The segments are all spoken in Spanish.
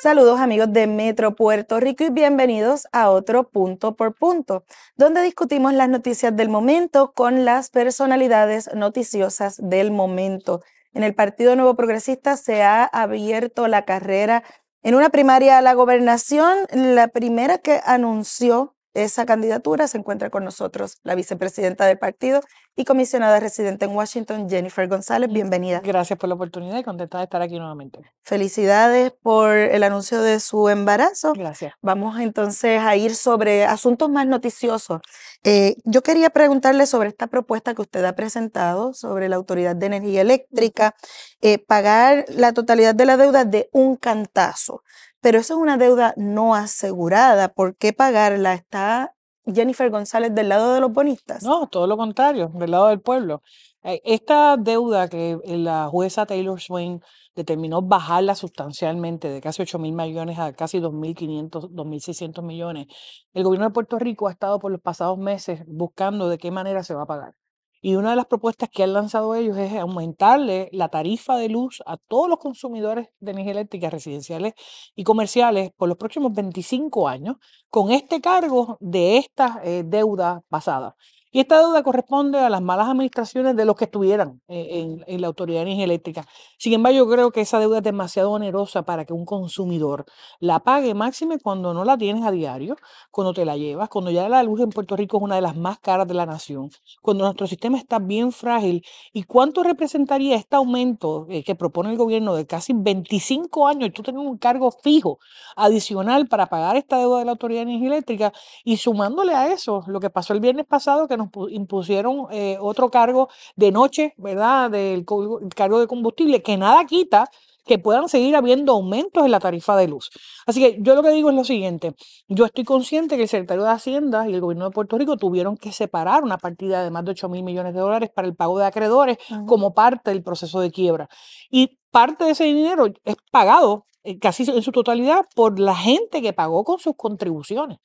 Saludos amigos de Metro Puerto Rico y bienvenidos a otro punto por punto, donde discutimos las noticias del momento con las personalidades noticiosas del momento. En el Partido Nuevo Progresista se ha abierto la carrera en una primaria a la gobernación, la primera que anunció esa candidatura se encuentra con nosotros la vicepresidenta del partido y comisionada residente en Washington, Jennifer González. Bienvenida. Gracias por la oportunidad y contenta de estar aquí nuevamente. Felicidades por el anuncio de su embarazo. Gracias. Vamos entonces a ir sobre asuntos más noticiosos. Eh, yo quería preguntarle sobre esta propuesta que usted ha presentado sobre la Autoridad de Energía Eléctrica, eh, pagar la totalidad de la deuda de un cantazo. Pero eso es una deuda no asegurada. ¿Por qué pagarla? Está Jennifer González del lado de los bonistas. No, todo lo contrario, del lado del pueblo. Eh, esta deuda que eh, la jueza Taylor Swain determinó bajarla sustancialmente de casi 8 mil millones a casi 2.500, 2.600 millones, el gobierno de Puerto Rico ha estado por los pasados meses buscando de qué manera se va a pagar. Y una de las propuestas que han lanzado ellos es aumentarle la tarifa de luz a todos los consumidores de energía eléctrica residenciales y comerciales por los próximos 25 años con este cargo de esta eh, deuda pasada. Y esta deuda corresponde a las malas administraciones de los que estuvieran eh, en, la Autoridad de Sin embargo, yo creo que esa deuda es demasiado onerosa para que un consumidor la pague máxime cuando no la tienes a diario, cuando te la llevas, cuando ya la luz en Puerto Rico es una de las más caras de la nación, cuando nuestro sistema está bien frágil. ¿Y cuánto representaría este aumento eh, que propone el gobierno de casi 25 años y tú tener un cargo fijo adicional para pagar esta deuda de la Autoridad de Energía Eléctrica? Y sumándole a eso lo que pasó el viernes pasado, que nos impusieron eh, otro cargo de noche, ¿verdad? Del cargo de combustible, que nada quita que puedan seguir habiendo aumentos en la tarifa de luz. Así que yo lo que digo es lo siguiente, yo estoy consciente que el secretario de Hacienda y el gobierno de Puerto Rico tuvieron que separar una partida de más de 8 mil millones de dólares para el pago de acreedores como parte del proceso de quiebra. Y parte de ese dinero es pagado eh, casi en su totalidad por la gente que pagó con sus contribuciones.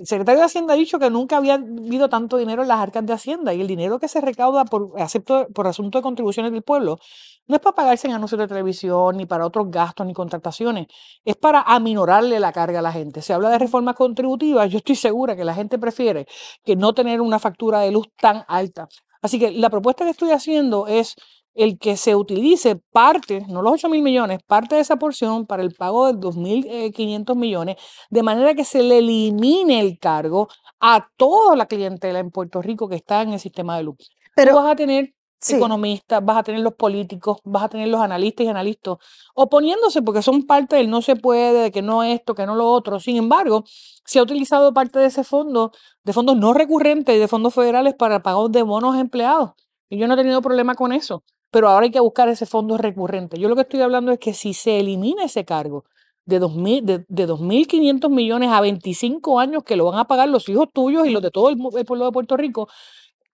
El secretario de Hacienda ha dicho que nunca había habido tanto dinero en las arcas de Hacienda y el dinero que se recauda por, acepto, por asunto de contribuciones del pueblo no es para pagarse en anuncios de televisión, ni para otros gastos, ni contrataciones. Es para aminorarle la carga a la gente. Se habla de reformas contributivas. Yo estoy segura que la gente prefiere que no tener una factura de luz tan alta. Así que la propuesta que estoy haciendo es el que se utilice parte, no los 8 mil millones, parte de esa porción para el pago de 2.500 eh, millones, de manera que se le elimine el cargo a toda la clientela en Puerto Rico que está en el sistema de luz. Pero vas a tener economistas, vas a tener los políticos, vas a tener los analistas y analistas oponiéndose porque son parte del no se puede, de que no esto, que no lo otro. Sin embargo, se ha utilizado parte de ese fondo, de fondos no recurrentes y de fondos federales para pagos de bonos empleados. Y yo no he tenido problema con eso pero ahora hay que buscar ese fondo recurrente. Yo lo que estoy hablando es que si se elimina ese cargo de 2.500 de, de millones a 25 años que lo van a pagar los hijos tuyos y los de todo el, pueblo de Puerto Rico,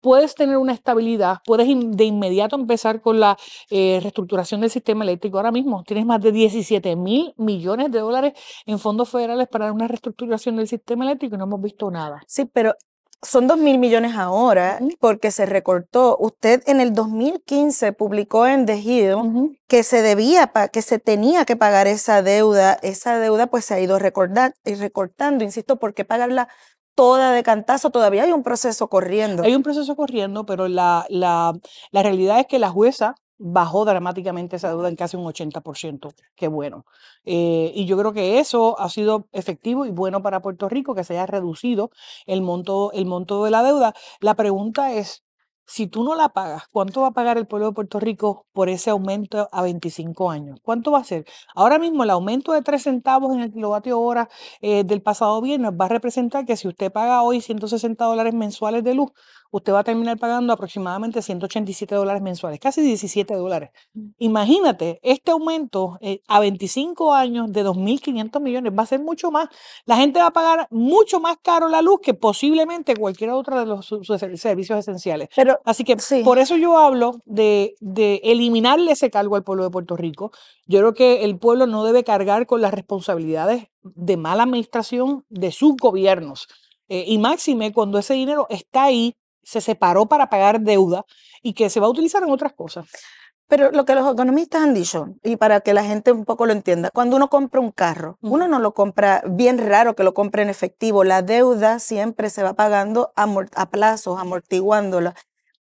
puedes tener una estabilidad, puedes de inmediato empezar con la eh, reestructuración del sistema eléctrico. Ahora mismo tienes más de 17 mil millones de dólares en fondos federales para una reestructuración del sistema eléctrico y no hemos visto nada. Sí, pero son dos mil millones ahora porque se recortó. Usted en el 2015 publicó en The que se debía, que se tenía que pagar esa deuda. Esa deuda pues se ha ido y eh, recortando, insisto, porque pagarla toda de cantazo? Todavía hay un proceso corriendo. Hay un proceso corriendo, pero la, la, la realidad es que la jueza bajó dramáticamente esa deuda en casi un 80%. Qué bueno. Eh, y yo creo que eso ha sido efectivo y bueno para Puerto Rico, que se haya reducido el monto, el monto de la deuda. La pregunta es, si tú no la pagas, ¿cuánto va a pagar el pueblo de Puerto Rico por ese aumento a 25 años? ¿Cuánto va a ser? Ahora mismo el aumento de 3 centavos en el kilovatio hora eh, del pasado viernes va a representar que si usted paga hoy 160 dólares mensuales de luz, usted va a terminar pagando aproximadamente 187 dólares mensuales, casi 17 dólares. Mm. Imagínate, este aumento eh, a 25 años de 2.500 millones va a ser mucho más. La gente va a pagar mucho más caro la luz que posiblemente cualquier otra de los servicios esenciales. Pero, Así que por eso yo hablo de, de eliminarle ese cargo al pueblo de Puerto Rico. Yo creo que el pueblo no debe cargar con las responsabilidades de mala administración de sus gobiernos. Eh, y máxime cuando ese dinero está ahí se separó para pagar deuda y que se va a utilizar en otras cosas. Pero lo que los economistas han dicho, y para que la gente un poco lo entienda, cuando uno compra un carro, uno no lo compra, bien raro que lo compre en efectivo, la deuda siempre se va pagando a, plazos, amortiguándola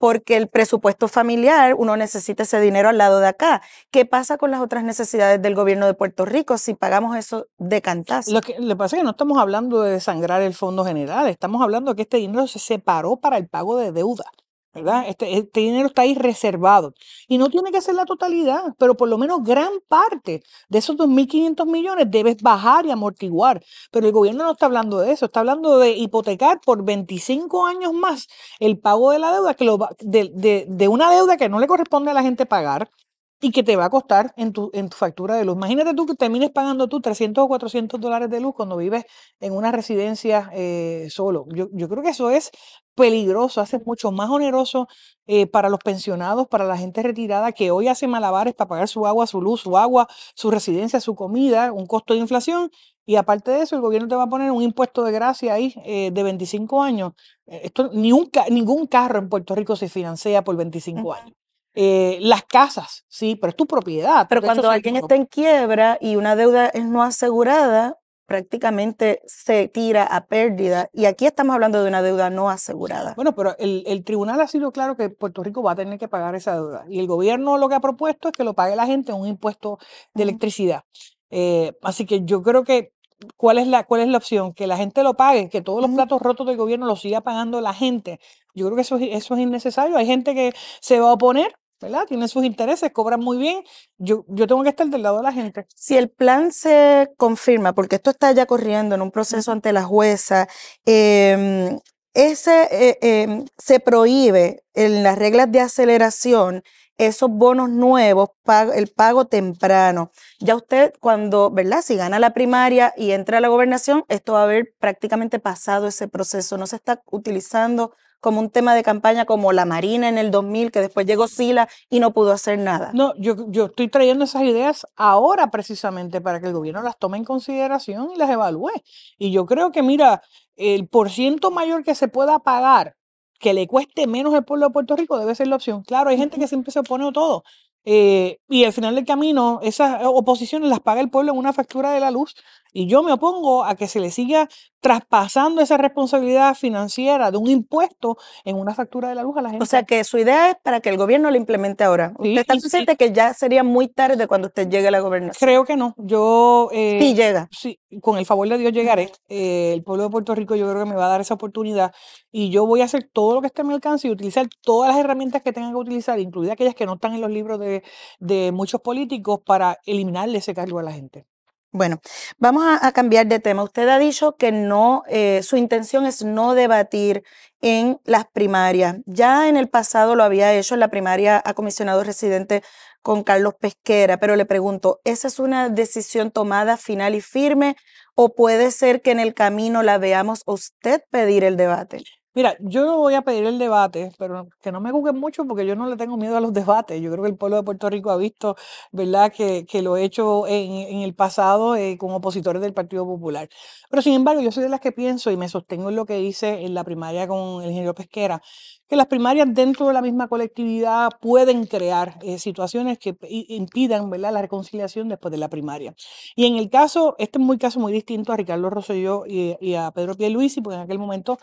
porque el presupuesto familiar, uno necesita ese dinero al lado de acá. ¿Qué pasa con las otras necesidades del gobierno de Puerto Rico si pagamos eso de cantazo? Lo que le pasa es que no estamos hablando de sangrar el fondo general, estamos hablando de que este dinero se separó para el pago de deuda. ¿verdad? Este, este, dinero está ahí reservado. Y no tiene que ser la totalidad, pero por lo menos gran parte de esos 2.500 millones debes bajar y amortiguar. Pero el gobierno no está hablando de eso, está hablando de hipotecar por 25 años más el pago de la deuda, que lo, de, una deuda que no le corresponde a la gente pagar y que te va a costar en tu, en tu factura de luz. Imagínate tú que termines pagando tú 300 o 400 dólares de luz cuando vives en una residencia eh, solo. Yo, yo creo que eso es peligroso, hace mucho más oneroso eh, para los pensionados, para la gente retirada que hoy hace malabares para pagar su agua, su luz, su agua, su residencia, su comida, un costo de inflación. Y aparte de eso, el gobierno te va a poner un impuesto de gracia ahí eh, de 25 años. Eh, esto, ni un, ningún carro en Puerto Rico se financia por 25 años. las casas, sí, pero es tu propiedad. Pero cuando alguien está en quiebra y una deuda es no asegurada, prácticamente se tira a pérdida. Y aquí estamos hablando de una deuda no asegurada. Bueno, pero el, tribunal ha sido claro que Puerto Rico va a tener que pagar esa deuda. Y el gobierno lo que ha propuesto es que lo pague la gente un impuesto de electricidad. Eh, así que yo creo que ¿cuál es, la, ¿cuál es la opción? Que la gente lo pague, que todos los platos rotos del gobierno los siga pagando la gente. Yo creo que eso, eso es innecesario. Hay gente que se va a oponer ¿verdad? Tienen sus intereses, cobran muy bien. Yo, yo tengo que estar del lado de la gente. Si el plan se confirma, porque esto está ya corriendo en un proceso ante la jueza, em, ese eh, em, se prohíbe en las reglas de aceleración esos bonos nuevos, el pago temprano. Ya usted cuando, ¿verdad? Si gana la primaria y entra a la gobernación, esto va a haber prácticamente pasado ese proceso. No se está utilizando como un tema de campaña como la Marina en el 2000, que después llegó Sila y no pudo hacer nada. No, yo, yo estoy trayendo esas ideas ahora precisamente para que el gobierno las tome en consideración y las evalúe. Y yo creo que, mira, el por ciento mayor que se pueda pagar que le cueste menos al pueblo de Puerto Rico debe ser la opción. Claro, hay gente que siempre se opone a todo. Eh, y al final del camino, esas eh, oposiciones las paga el pueblo en una factura de la luz. Y yo me opongo a que se le siga traspasando esa responsabilidad financiera de un impuesto en una factura de la luz a la gente. O sea que su idea es para que el gobierno la implemente ahora. ¿Usted está consciente que ya sería muy tarde cuando usted llegue a la gobernación? Creo que no. Yo... Eh, sí llega. Sí, con el favor de Dios llegaré. Eh, el pueblo de Puerto Rico yo creo que me va a dar esa oportunidad y yo voy a hacer todo lo que esté a mi alcance y utilizar todas las herramientas que tengan que utilizar, incluidas aquellas que no están en los libros de, de muchos políticos, para eliminarle ese cargo a la gente. Bueno, vamos a, cambiar de tema. Usted ha dicho que no, eh, su intención es no debatir en las primarias. Ya en el pasado lo había hecho en la primaria a comisionado residente con Carlos Pesquera, pero le pregunto, ¿esa es una decisión tomada final y firme o puede ser que en el camino la veamos usted pedir el debate? Mira, yo no voy a pedir el debate, pero que no me juzguen mucho porque yo no le tengo miedo a los debates. Yo creo que el pueblo de Puerto Rico ha visto, ¿verdad?, que, que lo he hecho en, el pasado eh, con opositores del Partido Popular. Pero sin embargo, yo soy de las que pienso y me sostengo en lo que hice en la primaria con el ingeniero Pesquera, que las primarias dentro de la misma colectividad pueden crear eh, situaciones que impidan ¿verdad? la reconciliación después de la primaria. Y en el caso, este es un caso muy distinto a Ricardo Rosselló y, a Pedro Pierluisi, porque en aquel momento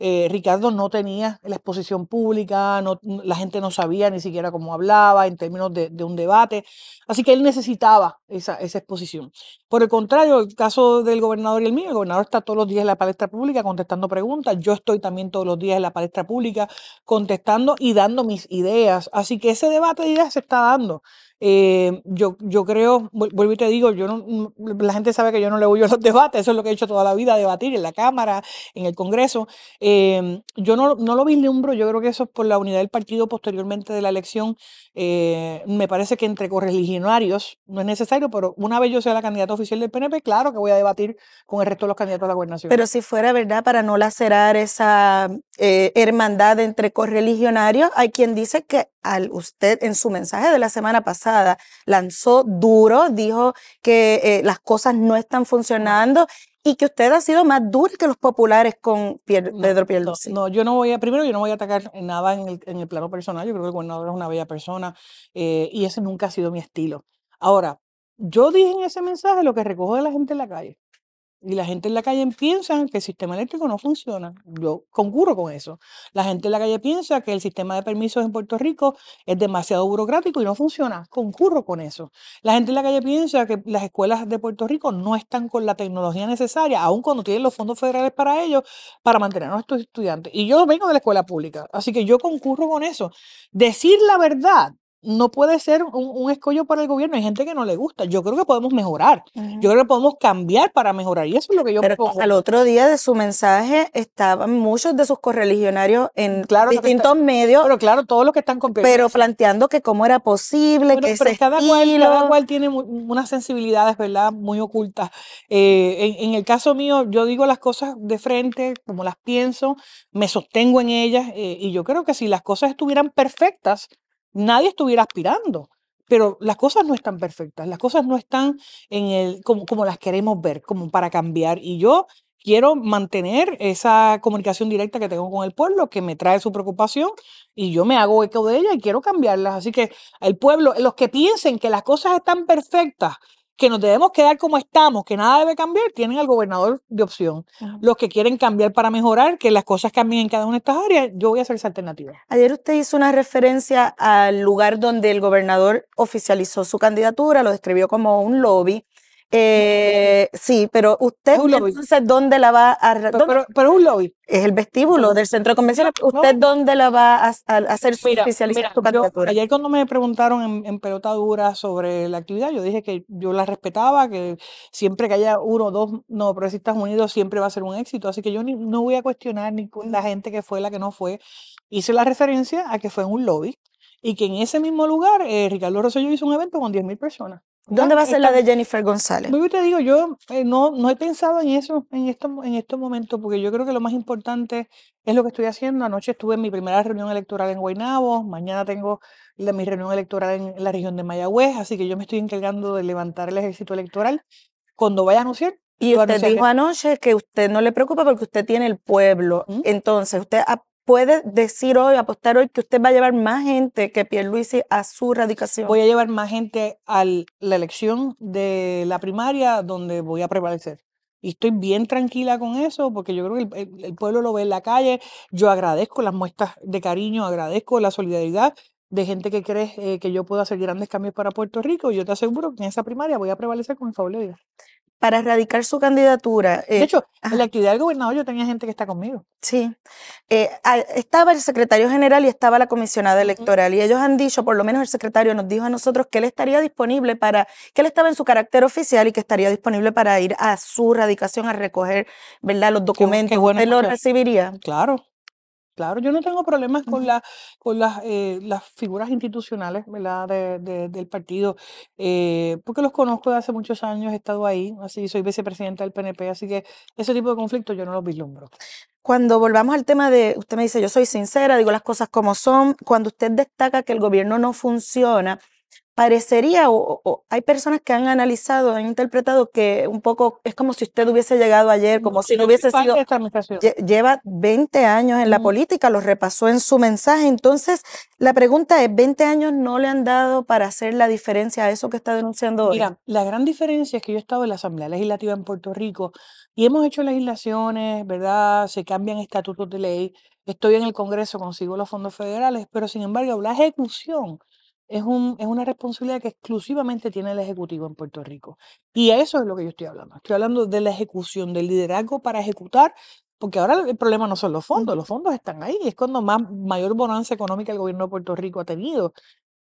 eh, Ricardo no tenía la exposición pública, la gente no sabía ni siquiera cómo hablaba en términos de, un debate, así que él necesitaba esa, esa, exposición. Por el contrario, el caso del gobernador y el mío, el gobernador está todos los días en la palestra pública contestando preguntas, yo estoy también todos los días en la palestra pública contestando y dando mis ideas, así que ese debate de ideas se está dando. Eh, yo, yo creo, vuelvo y te digo, yo no, la gente sabe que yo no le voy a los debates, eso es lo que he hecho toda la vida, debatir en la Cámara, en el Congreso. Eh, yo no, lo vislumbro, yo creo que eso es por la unidad del partido posteriormente de la elección. Eh, me parece que entre correligionarios no es necesario, pero una vez yo sea la candidata oficial del PNP, claro que voy a debatir con el resto de los candidatos a la gobernación. Pero si fuera verdad, para no lacerar esa hermandad entre correligionarios, hay quien dice que al usted en su mensaje de la semana pasada, lanzó duro, dijo que eh, las cosas no están funcionando y que usted ha sido más duro que los populares con Pedro Pierluisi. No, yo no voy a, primero yo no voy a atacar nada en el, plano personal, yo creo que el gobernador es una bella persona eh, y ese nunca ha sido mi estilo. Ahora, yo dije en ese mensaje lo que recojo de la gente en la calle. Y la gente en la calle piensa que el sistema eléctrico no funciona. Yo concurro con eso. La gente en la calle piensa que el sistema de permisos en Puerto Rico es demasiado burocrático y no funciona. Concurro con eso. La gente en la calle piensa que las escuelas de Puerto Rico no están con la tecnología necesaria, aun cuando tienen los fondos federales para ello, para mantener a nuestros estudiantes. Y yo vengo de la escuela pública, así que yo concurro con eso. Decir la verdad no puede ser un, escollo para el gobierno. Hay gente que no le gusta. Yo creo que podemos mejorar. Yo creo que podemos cambiar para mejorar. Y eso es lo que yo Pero Al otro día de su mensaje estaban muchos de sus correligionarios en claro, distintos medios. Pero claro, todos los que están Pero planteando que cómo era posible, que pero ese cada, cual, cada tiene unas sensibilidades, ¿verdad? Muy ocultas. Eh, en, el caso mío, yo digo las cosas de frente, como las pienso, me sostengo en ellas. Eh, y yo creo que si las cosas estuvieran perfectas, nadie estuviera aspirando. Pero las cosas no están perfectas, las cosas no están en el, como, como las queremos ver, como para cambiar. Y yo quiero mantener esa comunicación directa que tengo con el pueblo, que me trae su preocupación y yo me hago eco de ella y quiero cambiarlas. Así que el pueblo, los que piensen que las cosas están perfectas que nos debemos quedar como estamos, que nada debe cambiar, tienen al gobernador de opción. Los que quieren cambiar para mejorar, que las cosas cambien en cada una de estas áreas, yo voy a hacer esa alternativa. Ayer usted hizo una referencia al lugar donde el gobernador oficializó su candidatura, lo describió como un lobby. Eh, sí, pero usted entonces dónde la va a pero, un lobby es el vestíbulo del centro de ¿Usted dónde la va a, hacer su ayer cuando me preguntaron en, en, pelota dura sobre la actividad, yo dije que yo la respetaba, que siempre que haya uno o dos no progresistas unidos siempre va a ser un éxito, así que yo no voy a cuestionar ni la gente que fue la que no fue. Hice la referencia a que fue en un lobby y que en ese mismo lugar eh, Ricardo Rosselló hizo un evento con 10.000 personas. ¿Dónde va a ser la de Jennifer González? Yo te digo, yo eh, no, no he pensado en eso en estos, en estos momentos, porque yo creo que lo más importante es lo que estoy haciendo. Anoche estuve en mi primera reunión electoral en Guaynabo, mañana tengo mi reunión electoral en la región de Mayagüez, así que yo me estoy encargando de levantar el ejército electoral. Cuando vaya a anunciar, y usted dijo anoche que usted no le preocupa porque usted tiene el pueblo. ¿Mm? Entonces, usted ha puede decir hoy, apostar hoy, que usted va a llevar más gente que Pierluisi a su radicación? Voy a llevar más gente a la elección de la primaria donde voy a prevalecer. Y estoy bien tranquila con eso, porque yo creo que el, pueblo lo ve en la calle. Yo agradezco las muestras de cariño, agradezco la solidaridad de gente que cree eh, que yo puedo hacer grandes cambios para Puerto Rico. Y Yo te aseguro que en esa primaria voy a prevalecer con mi favor de vida para erradicar su candidatura. de eh, hecho, en la actividad del gobernador yo tenía gente que está conmigo. Sí. Eh, estaba el secretario general y estaba la comisionada electoral. Y ellos han dicho, por lo menos el secretario nos dijo a nosotros que él estaría disponible para, que él estaba en su carácter oficial y que estaría disponible para ir a su radicación a recoger, ¿verdad? Los documentos. que Él recibiría. Claro. Claro, yo no tengo problemas con, con eh, las, figuras institucionales del partido, eh, porque los conozco de hace muchos años, he estado ahí, así soy vicepresidenta del PNP, así que ese tipo de conflictos yo no los vislumbro. Cuando volvamos al tema de, usted me dice, yo soy sincera, digo las cosas como son, cuando usted destaca que el gobierno no funciona, parecería o, hay personas que han analizado, han interpretado que un poco es como si usted hubiese llegado ayer, mm, como si no hubiese sido... Lleva 20 años en la política, lo repasó en su mensaje, entonces la pregunta es, ¿20 años no le han dado para hacer la diferencia a eso que está denunciando hoy? Mira, la gran diferencia es que yo he estado en la Asamblea Legislativa en Puerto Rico y hemos hecho legislaciones, ¿verdad? Se cambian estatutos de ley, estoy en el Congreso, consigo los fondos federales, pero sin embargo la ejecución es, un, es una responsabilidad que exclusivamente tiene el Ejecutivo en Puerto Rico. Y eso es lo que yo estoy hablando. Estoy hablando de la ejecución, del liderazgo para ejecutar, porque ahora el problema no son los fondos, los fondos están ahí, es cuando más, mayor bonanza económica el gobierno de Puerto Rico ha tenido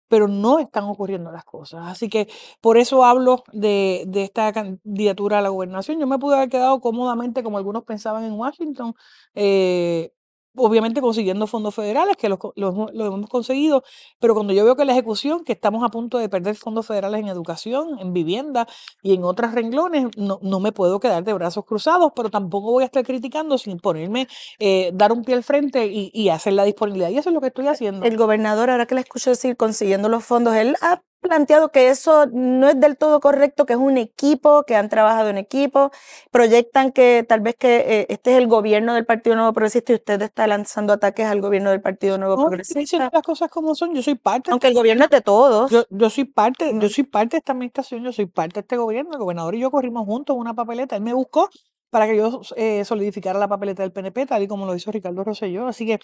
pero no están ocurriendo las cosas. Así que por eso hablo de, de, esta candidatura a la gobernación. Yo me pude haber quedado cómodamente, como algunos pensaban en Washington, eh, obviamente consiguiendo fondos federales, que los, hemos conseguido, pero cuando yo veo que la ejecución, que estamos a punto de perder fondos federales en educación, en vivienda y en otros renglones, no, no me puedo quedar de brazos cruzados, pero tampoco voy a estar criticando sin ponerme, eh, dar un pie al frente y, y, hacer la disponibilidad. Y eso es lo que estoy eh, haciendo. El gobernador, ahora que le escucho decir consiguiendo los fondos, él planteado que eso no es del todo correcto, que es un equipo, que han trabajado en equipo, proyectan que tal vez que eh, este es el gobierno del Partido Nuevo Progresista y usted está lanzando ataques al gobierno del Partido Nuevo no, Progresista. las cosas como son, yo soy parte. Aunque el gobierno es de todos. Yo, soy parte, yo mm. soy parte de esta administración, yo soy parte de este gobierno, el gobernador y yo corrimos juntos una papeleta, él me buscó para que yo eh, solidificara la papeleta del PNP, tal y como lo hizo Ricardo Rosselló. Así que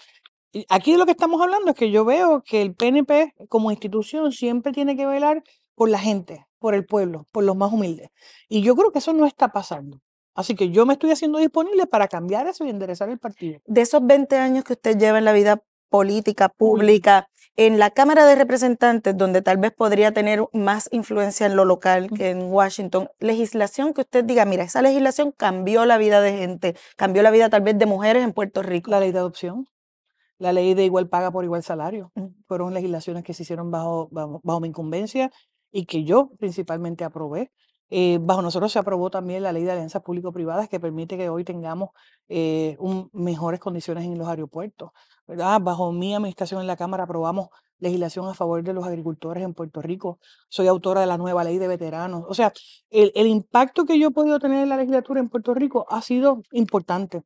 Aquí de lo que estamos hablando es que yo veo que el PNP como institución siempre tiene que velar por la gente, por el pueblo, por los más humildes. Y yo creo que eso no está pasando. Así que yo me estoy haciendo disponible para cambiar eso y enderezar el partido. De esos 20 años que usted lleva en la vida política, pública, en la Cámara de Representantes, donde tal vez podría tener más influencia en lo local que en Washington, legislación que usted diga, mira, esa legislación cambió la vida de gente, cambió la vida tal vez de mujeres en Puerto Rico. La ley de adopción la ley de igual paga por igual salario. Fueron legislaciones que se hicieron bajo, bajo, mi incumbencia y que yo principalmente aprobé. Eh, bajo nosotros se aprobó también la ley de alianzas público-privadas que permite que hoy tengamos eh, mejores condiciones en los aeropuertos. Bajo mi administración en la Cámara aprobamos legislación a favor de los agricultores en Puerto Rico, soy autora de la nueva ley de veteranos. O sea, el, impacto que yo he podido tener en la legislatura en Puerto Rico ha sido importante,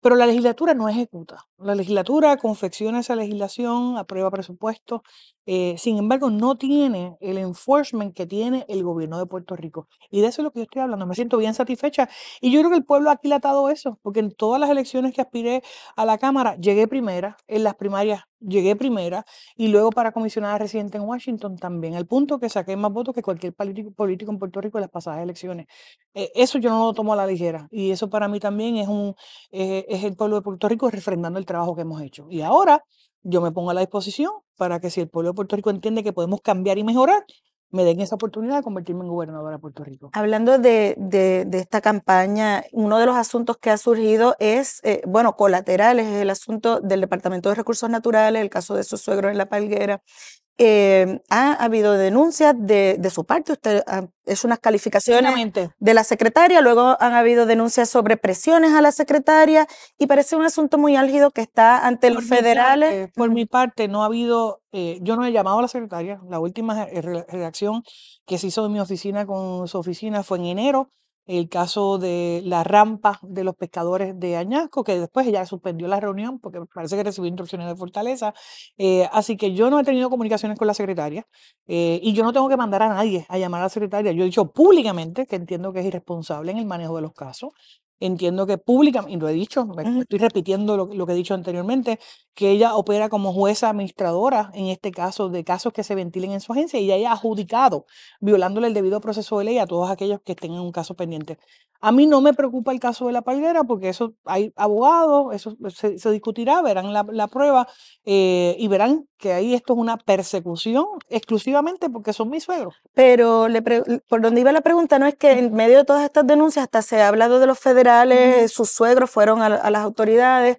pero la legislatura no ejecuta. La legislatura confecciona esa legislación, aprueba presupuestos, eh, sin embargo, no tiene el enforcement que tiene el gobierno de Puerto Rico. Y de eso es lo que yo estoy hablando. Me siento bien satisfecha. Y yo creo que el pueblo ha aquilatado eso, porque en todas las elecciones que aspiré a la Cámara, llegué primera, en las primarias llegué primera, y luego para comisionada residente en Washington también, El punto que saqué más votos que cualquier político en Puerto Rico en las pasadas elecciones. Eh, eso yo no lo tomo a la ligera. Y eso para mí también es, un, es el pueblo de Puerto Rico refrendando el trabajo que hemos hecho. Y ahora yo me pongo a la disposición para que si el pueblo de Puerto Rico entiende que podemos cambiar y mejorar, me den esa oportunidad de convertirme en gobernadora de Puerto Rico. Hablando de, de, esta campaña, uno de los asuntos que ha surgido es, eh, bueno, colaterales, es el asunto del Departamento de Recursos Naturales, el caso de su suegro en La Palguera, eh, ha habido denuncias de, de, su parte, usted ha ah, hecho unas calificaciones de la secretaria, luego han habido denuncias sobre presiones a la secretaria y parece un asunto muy álgido que está ante los federales. por mi parte, no ha habido, eh, yo no he llamado a la secretaria, la última reacción que se hizo en mi oficina con su oficina fue en enero el caso de la rampa de los pescadores de Añasco, que después ella suspendió la reunión porque parece que recibió instrucciones de Fortaleza. Eh, así que yo no he tenido comunicaciones con la secretaria eh, y yo no tengo que mandar a nadie a llamar a la secretaria. Yo he dicho públicamente que entiendo que es irresponsable en el manejo de los casos entiendo que públicamente, y lo he dicho, estoy repitiendo lo, que he dicho anteriormente, que ella opera como jueza administradora en este caso de casos que se ventilen en su agencia y ya ha adjudicado, violándole el debido proceso de ley a todos aquellos que tengan un caso pendiente. A mí no me preocupa el caso de la palguera porque eso hay abogados, eso se, discutirá, verán la, prueba eh, y verán que ahí esto es una persecución exclusivamente porque son mis suegros. Pero por donde iba la pregunta no es que en medio de todas estas denuncias hasta se ha hablado de los federales eh, sus suegros fueron a, las autoridades.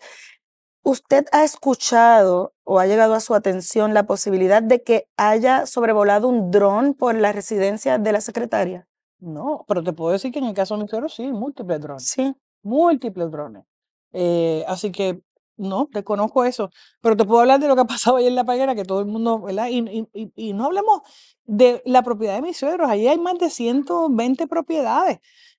¿Usted ha escuchado o ha llegado a su atención la posibilidad de que haya sobrevolado un dron por la residencia de la secretaria? No, pero te puedo decir que en el caso de mis suegros, sí, múltiples drones. Sí. Múltiples drones. Eh, así que no, conozco eso. Pero te puedo hablar de lo que ha pasado ahí en La Paguera, que todo el mundo, ¿verdad? Y, no hablemos de la propiedad de mis suegros. Allí hay más de 120 propiedades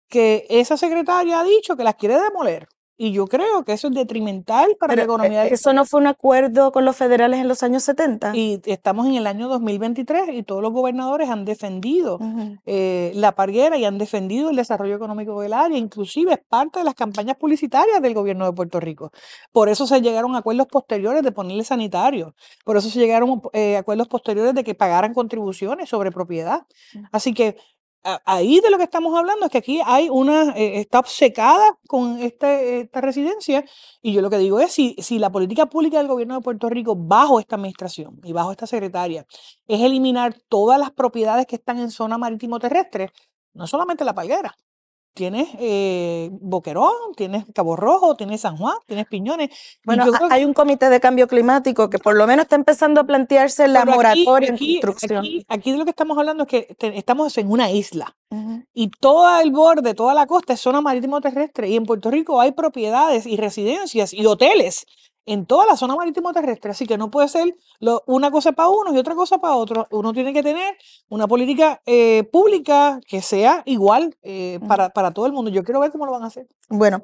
que esa secretaria ha dicho que las quiere demoler. Y yo creo que eso es detrimental para la eh, economía. Del... Eso no fue un acuerdo con los federales en los años 70. Y estamos en el año 2023 y todos los gobernadores han defendido eh, la parguera y han defendido el desarrollo económico del área. Inclusive es parte de las campañas publicitarias del gobierno de Puerto Rico. Por eso se llegaron a acuerdos posteriores de ponerle sanitario Por eso se llegaron a eh, acuerdos posteriores de que pagaran contribuciones sobre propiedad. Mm. Así que ahí de lo que estamos hablando es que aquí hay una, eh, está obcecada con este, esta residencia y yo lo que digo es, si, si la política pública del gobierno de Puerto Rico bajo esta administración y bajo esta secretaria es eliminar todas las propiedades que están en zona marítimo terrestre, no solamente la palguera, tienes eh, Boquerón, tienes Cabo Rojo, tienes San Juan, tienes Piñones. Bueno, hay un comité de cambio climático que por lo menos está empezando a plantearse la moratoria aquí, en construcción. Aquí, lo que estamos hablando es que estamos en una isla y todo el borde, toda la costa es zona marítimo terrestre y en Puerto Rico hay propiedades y residencias y hoteles en toda la zona marítimo terrestre. Así que no puede ser una cosa para uno y otra cosa para otro. Uno tiene que tener una política eh, pública que sea igual eh, para, para, todo el mundo. Yo quiero ver cómo lo van a hacer. Bueno,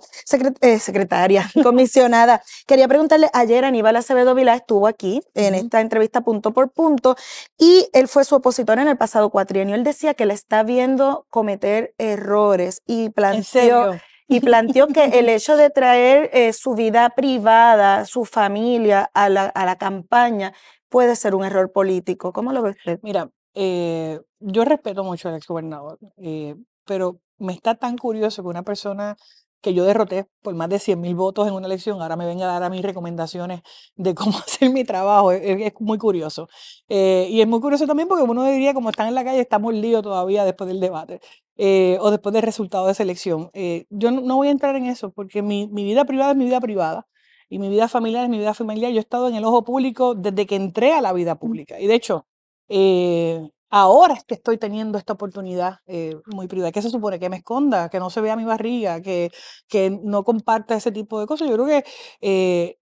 eh, secretaria, comisionada, quería preguntarle, ayer Aníbal Acevedo Vilá estuvo aquí en esta entrevista punto por punto y él fue su opositor en el pasado cuatrienio. Él decía que la está viendo cometer errores y planteó y planteó que el hecho de traer eh, su vida privada, su familia a la, campaña puede ser un error político. ¿Cómo lo ve usted? Mira, eh, yo respeto mucho al exgobernador, eh, pero me está tan curioso que una persona que yo derroté por más de 100.000 votos en una elección, ahora me venga a dar a mis recomendaciones de cómo hacer mi trabajo. Es, muy curioso. Eh, y es muy curioso también porque uno diría, como están en la calle, estamos lío todavía después del debate. Eh, o después del resultado de selección. Eh, yo no, voy a entrar en eso porque mi, mi, vida privada es mi vida privada y mi vida familiar es mi vida familiar. Yo he estado en el ojo público desde que entré a la vida mm. pública y de hecho eh, ahora es que estoy teniendo esta oportunidad muy privada. ¿Qué se supone? Que me esconda, que no se vea mi barriga, que, que no comparta ese tipo de cosas. Yo creo que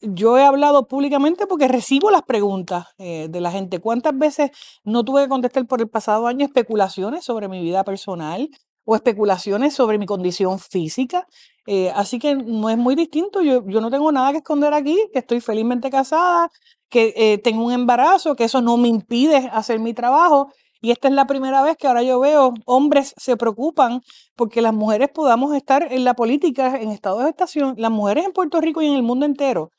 yo he hablado públicamente porque recibo las preguntas eh, de la gente. ¿Cuántas veces no tuve que contestar por el pasado año especulaciones sobre mi vida personal o especulaciones sobre mi condición física? Eh, así que no es muy distinto. Yo, no tengo nada que esconder aquí, que estoy felizmente casada, que eh, tengo un embarazo, que eso no me impide hacer mi trabajo. Y esta es la primera vez que ahora yo veo hombres se preocupan porque las mujeres podamos estar en la política, en estado de gestación, las mujeres en Puerto Rico y en el mundo entero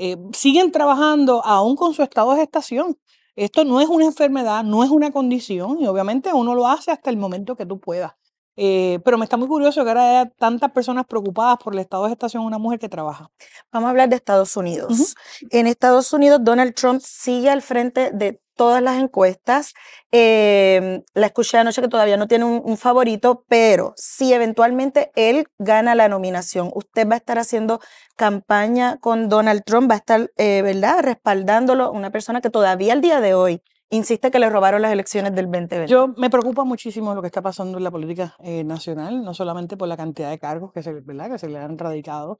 eh, siguen trabajando aún con su estado de gestación. Esto no es una enfermedad, no es una condición y obviamente uno lo hace hasta el momento que tú puedas. Eh, pero me está muy curioso que ahora haya tantas personas preocupadas por el estado de gestación de una mujer que trabaja. Vamos a hablar de Estados Unidos. En Estados Unidos, Donald Trump sigue al frente de todas las encuestas. Em, la escuché anoche que todavía no tiene un, favorito, pero si eventualmente él gana la nominación, usted va a estar haciendo campaña con Donald Trump, va a estar, eh, ¿verdad?, respaldándolo, una persona que todavía al día de hoy insiste que le robaron las elecciones del 2020. Yo me preocupa muchísimo lo que está pasando en la política eh, nacional, no solamente por la cantidad de cargos que se, le han radicado,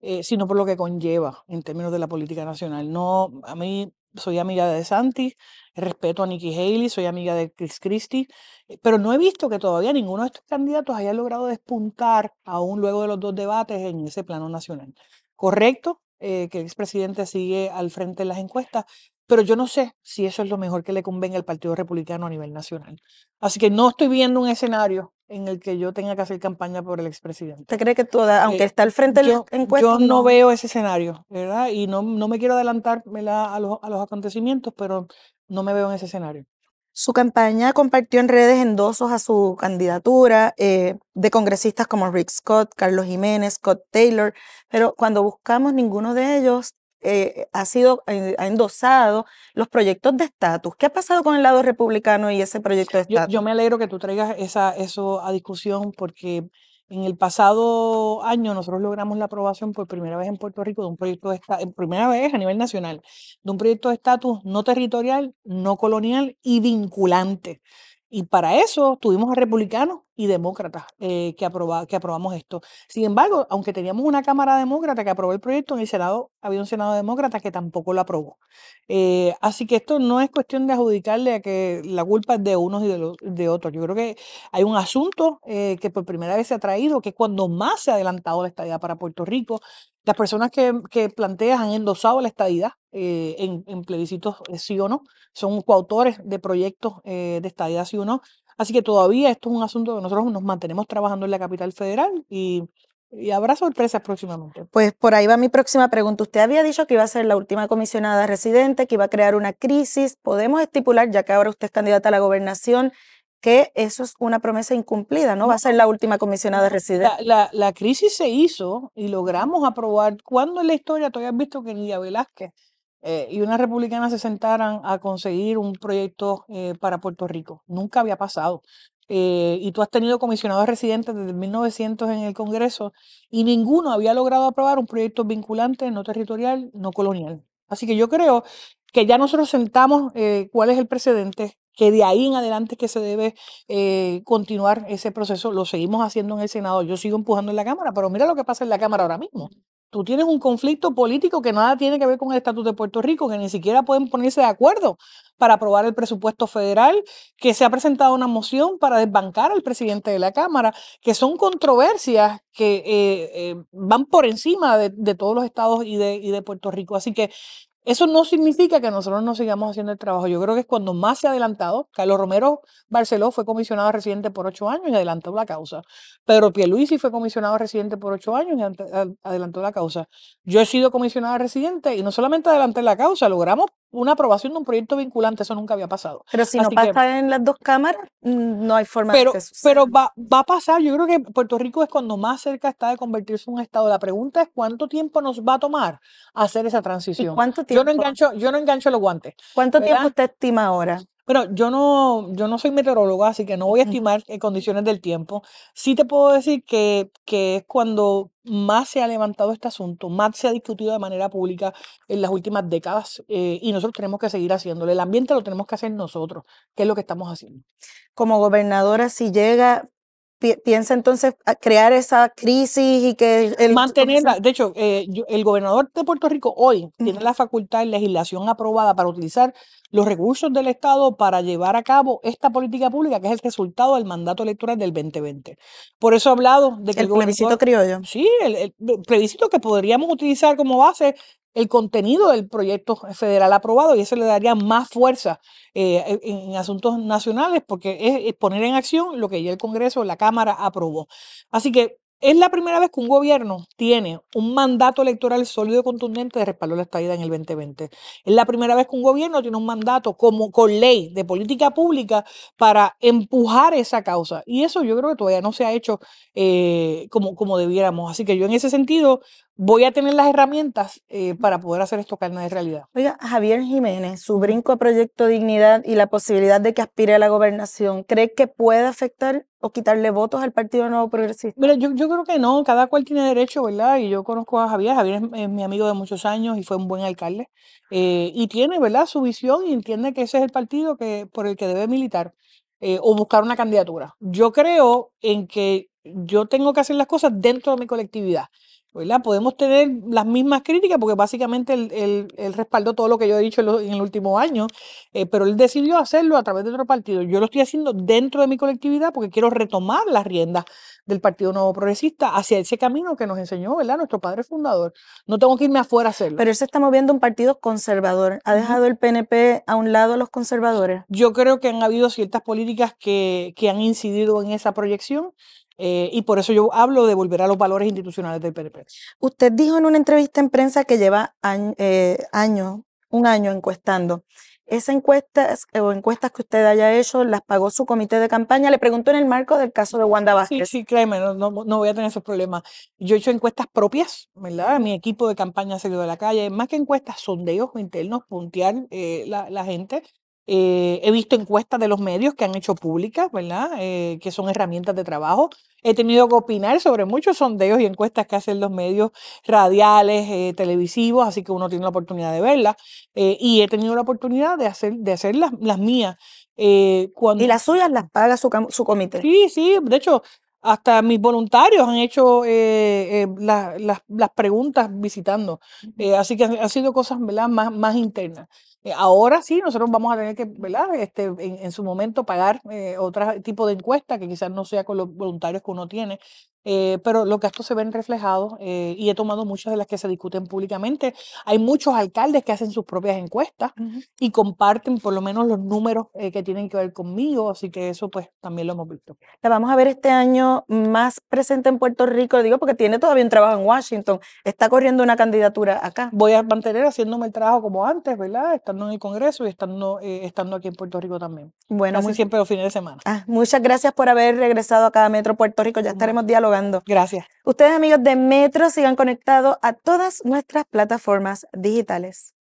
eh, sino por lo que conlleva en términos de la política nacional. No, a mí soy amiga de Santi, respeto a Nikki Haley, soy amiga de Chris Christie, eh, pero no he visto que todavía ninguno de estos candidatos haya logrado despuntar, aún luego de los dos debates, en ese plano nacional. Correcto, que el expresidente sigue al frente de las encuestas, pero yo no sé si eso es lo mejor que le convenga al Partido Republicano a nivel nacional. Así que no estoy viendo un escenario en el que yo tenga que hacer campaña por el expresidente. ¿Te cree que toda, aunque eh, está al frente del encuentro? Yo no, veo ese escenario, ¿verdad? Y no, no me quiero adelantar a los, a los acontecimientos, pero no me veo en ese escenario. Su campaña compartió en redes endosos a su candidatura eh, de congresistas como Rick Scott, Carlos Jiménez, Scott Taylor, pero cuando buscamos ninguno de ellos eh, ha sido, eh, ha endosado los proyectos de estatus. ¿Qué ha pasado con el lado republicano y ese proyecto de estatus? Yo, me alegro que tú traigas esa, eso a discusión porque en el pasado año nosotros logramos la aprobación por primera vez en Puerto Rico de un proyecto de estatus, primera vez a nivel nacional, de un proyecto de estatus no territorial, no colonial y vinculante. Y para eso tuvimos a republicanos y demócratas eh, que, que aprobamos esto. Sin embargo, aunque teníamos una Cámara Demócrata que aprobó el proyecto, en el Senado había un Senado Demócrata que tampoco lo aprobó. Eh, así que esto no es cuestión de adjudicarle a que la culpa es de unos y de, los, de otros. Yo creo que hay un asunto eh, que por primera vez se ha traído, que es cuando más se ha adelantado la estadía para Puerto Rico, las personas que, que planteas han endosado la estadía en, plebiscitos sí o no, son coautores de proyectos de estadía sí o no, Así que todavía esto es un asunto que nosotros nos mantenemos trabajando en la capital federal y, habrá sorpresas próximamente. Pues por ahí va mi próxima pregunta. Usted había dicho que iba a ser la última comisionada residente, que iba a crear una crisis. ¿Podemos estipular, ya que ahora usted es candidata a la gobernación, que eso es una promesa incumplida, ¿no? Va a ser la última comisionada residente. La, crisis se hizo y logramos aprobar. ¿Cuándo en la historia todavía has visto que Nidia Velázquez eh, y unas republicanas se sentaran a conseguir un proyecto eh, para Puerto Rico. Nunca había pasado. Eh, y tú has tenido comisionados residentes desde 1900 en el Congreso y ninguno había logrado aprobar un proyecto vinculante, no territorial, no colonial. Así que yo creo que ya nosotros sentamos cuál es el precedente, que de ahí en adelante que se debe continuar ese proceso. Lo seguimos haciendo en el Senado, yo sigo empujando en la Cámara, pero mira lo que pasa en la Cámara ahora mismo tú tienes un conflicto político que nada tiene que ver con el estatus de Puerto Rico, que ni siquiera pueden ponerse de acuerdo para aprobar el presupuesto federal, que se ha presentado una moción para desbancar al presidente de la Cámara, que son controversias que eh, eh, van por encima de, todos los estados y y de Puerto Rico. Así que eso no significa que nosotros no sigamos haciendo el trabajo. Yo creo que es cuando más se ha adelantado. Carlos Romero Barceló fue comisionado residente por ocho años y adelantó la causa. Pedro Pierluisi fue comisionado residente por ocho años y adelantó la causa. Yo he sido comisionada residente y no solamente adelanté la causa, logramos una aprobación de un proyecto vinculante, eso nunca había pasado. Pero si no pasa en las dos cámaras, mm, no hay forma de que Pero va, va a pasar, yo creo que Puerto Rico es cuando más cerca está de convertirse en un estado. La pregunta es cuánto tiempo nos va a tomar hacer esa transición. Yo no engancho, yo no engancho los guantes. ¿Cuánto tiempo usted estima ahora? Bueno, yo no, yo no soy meteoróloga, así que no voy a estimar condiciones del tiempo. Sí te puedo decir que, que es cuando más se ha levantado este asunto, más se ha discutido de manera pública en las últimas décadas eh, y nosotros tenemos que seguir haciéndolo. El ambiente lo tenemos que hacer nosotros, que es lo que estamos haciendo. Como gobernadora, si llega, piensa entonces ah, crear esa crisis y que... El, Mantenerla. De hecho, eh, el gobernador de Puerto Rico hoy tiene la facultad y legislación aprobada para utilizar los recursos del Estado para llevar a cabo esta política pública, que es el resultado del mandato electoral del 2020. Por eso he hablado de que... El, el plebiscito criollo. Sí, el, plebiscito que podríamos utilizar como base el contenido del proyecto federal aprobado y eso le daría más fuerza eh, en, asuntos nacionales porque es, es poner en acción lo que ya el Congreso, la Cámara aprobó. Así que es la primera vez que un gobierno tiene un mandato electoral sólido y contundente de respaldo a la estadía en el 2020. Es la primera vez que un gobierno tiene un mandato como con ley de política pública para empujar esa causa. Y eso yo creo que todavía no se ha hecho eh, como, como debiéramos. Así que yo en ese sentido voy a tener las herramientas eh, para poder hacer esto carne de realidad. Oiga, Javier Jiménez, su brinco a Proyecto Dignidad y la posibilidad de que aspire a la gobernación, ¿cree que puede afectar o quitarle votos al Partido Nuevo Progresista? Mira, yo, creo que no, cada cual tiene derecho, ¿verdad? Y yo conozco a Javier, Javier es, mi amigo de muchos años y fue un buen alcalde, eh, y tiene, ¿verdad?, su visión y entiende que ese es el partido que, por el que debe militar. Eh, o buscar una candidatura. Yo creo en que yo tengo que hacer las cosas dentro de mi colectividad. Podemos tener las mismas críticas porque básicamente él, respaldó todo lo que yo he dicho en, el último año, eh, pero él decidió hacerlo a través de otro partido. Yo lo estoy haciendo dentro de mi colectividad porque quiero retomar las riendas del Partido Nuevo Progresista hacia ese camino que nos enseñó ¿verdad? nuestro padre fundador. No tengo que irme afuera a hacerlo. Pero él se está moviendo un partido conservador. ¿Ha dejado el PNP a un lado a los conservadores? Yo creo que han habido ciertas políticas que, que han incidido en esa proyección. Eh, y por eso yo hablo de volver a los valores institucionales del PNP. Usted dijo en una entrevista en prensa que lleva eh, año, un año encuestando. Esas encuestas o encuestas que usted haya hecho, ¿las pagó su comité de campaña? Le preguntó en el marco del caso de Wanda Vázquez. Sí, sí, créeme, no, voy a tener esos problemas. Yo he hecho encuestas propias, ¿verdad? Mi equipo de campaña ha salido de la calle. Más que encuestas, sondeos internos, puntear eh, la, la gente eh, he visto encuestas de los medios que han hecho públicas, ¿verdad? Eh, que son herramientas de trabajo. He tenido que opinar sobre muchos sondeos y encuestas que hacen los medios radiales, eh, televisivos, así que uno tiene la oportunidad de verlas. y he tenido la oportunidad de hacer, de hacer las, mías. Y las suyas las paga su comité. Sí, sí. De hecho, hasta mis voluntarios han hecho eh, eh, las preguntas visitando. Eh, así que han, sido cosas ¿verdad? Más, más internas. ahora sí, nosotros vamos a tener que, ¿verdad? Este, en, en su momento, pagar otro tipo de encuesta que quizás no sea con los voluntarios que uno tiene, eh, pero los gastos se ven reflejados eh, y he tomado muchas de las que se discuten públicamente. Hay muchos alcaldes que hacen sus propias encuestas y comparten por lo menos los números eh, que tienen que ver conmigo, así que eso pues también lo hemos visto. La vamos a ver este año más presente en Puerto Rico, digo porque tiene todavía un trabajo en Washington, está corriendo una candidatura acá. Voy a mantener haciéndome el trabajo como antes, ¿verdad? Estando en el Congreso y estando, eh, estando aquí en Puerto Rico también. Bueno, muy... siempre los fines de semana. Ah, muchas gracias por haber regresado acá a Metro Puerto Rico, ya estaremos dialogando Gracias. Ustedes, amigos de Metro, sigan conectados a todas nuestras plataformas digitales.